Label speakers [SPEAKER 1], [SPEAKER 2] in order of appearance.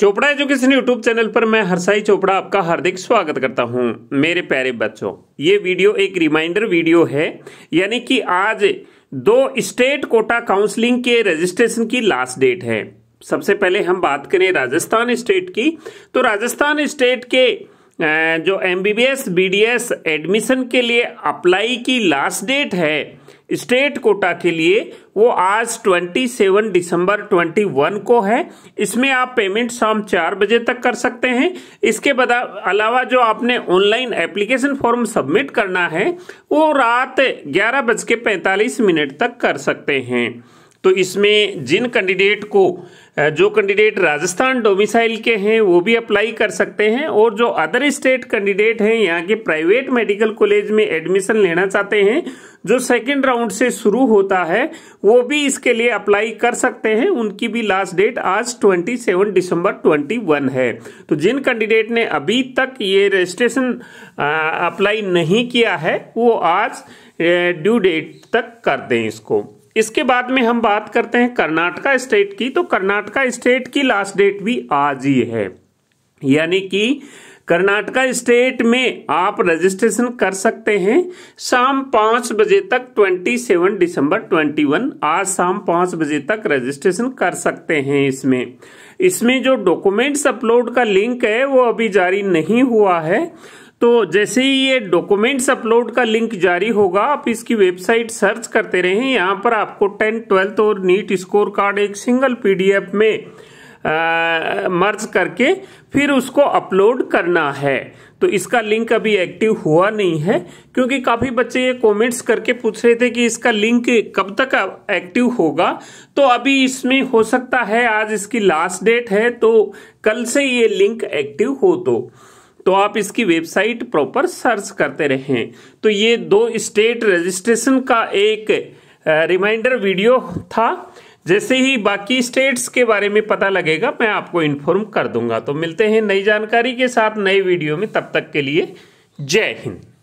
[SPEAKER 1] Chopra education YouTube channel पर मैं हरसाई चोपड़ा आपका हार्दिक स्वागत करता हूं मेरे प्यारे बच्चों ये वीडियो एक रिमाइंडर वीडियो है यानी कि आज दो स्टेट कोटा काउंसलिंग के रजिस्ट्रेशन की लास्ट डेट है सबसे पहले हम बात करें राजस्थान स्टेट की तो राजस्थान स्टेट के जो M B B S B D S admission के लिए अप्लाई की लास्ट डेट है स्टेट कोटा के लिए वो आज 27 दिसंबर 21 को है इसमें आप पेमेंट शाम चार बजे तक कर सकते हैं इसके अलावा जो आपने ऑनलाइन एप्लीकेशन फॉर्म सबमिट करना है वो रात ग्यारह बज के मिनट तक कर सकते हैं तो इसमें जिन कैंडिडेट को जो कैंडिडेट राजस्थान डोमिसाइल के हैं वो भी अप्लाई कर सकते हैं और जो अदर स्टेट कैंडिडेट हैं यहाँ के प्राइवेट मेडिकल कॉलेज में एडमिशन लेना चाहते हैं जो सेकेंड राउंड से शुरू होता है वो भी इसके लिए अप्लाई कर सकते हैं उनकी भी लास्ट डेट आज 27 दिसंबर 21 है तो जिन कैंडिडेट ने अभी तक ये रजिस्ट्रेशन अप्लाई नहीं किया है वो आज ड्यू डेट तक कर दें इसको इसके बाद में हम बात करते हैं कर्नाटका स्टेट की तो कर्नाटका स्टेट की लास्ट डेट भी आज ही है यानी कि कर्नाटका स्टेट में आप रजिस्ट्रेशन कर सकते हैं शाम पांच बजे तक 27 दिसंबर 21 आज शाम पांच बजे तक रजिस्ट्रेशन कर सकते हैं इसमें इसमें जो डॉक्यूमेंट्स अपलोड का लिंक है वो अभी जारी नहीं हुआ है तो जैसे ही ये डॉक्यूमेंट्स अपलोड का लिंक जारी होगा आप इसकी वेबसाइट सर्च करते रहें यहाँ पर आपको टेंथ ट्वेल्थ और नीट स्कोर कार्ड एक सिंगल पीडीएफ में आ, मर्ज करके फिर उसको अपलोड करना है तो इसका लिंक अभी एक्टिव हुआ नहीं है क्योंकि काफ़ी बच्चे ये कमेंट्स करके पूछ रहे थे कि इसका लिंक कब तक एक्टिव होगा तो अभी इसमें हो सकता है आज इसकी लास्ट डेट है तो कल से ये लिंक एक्टिव हो तो तो आप इसकी वेबसाइट प्रॉपर सर्च करते रहें तो ये दो स्टेट रजिस्ट्रेशन का एक रिमाइंडर वीडियो था जैसे ही बाकी स्टेट्स के बारे में पता लगेगा मैं आपको इन्फॉर्म कर दूंगा तो मिलते हैं नई जानकारी के साथ नए वीडियो में तब तक के लिए जय हिंद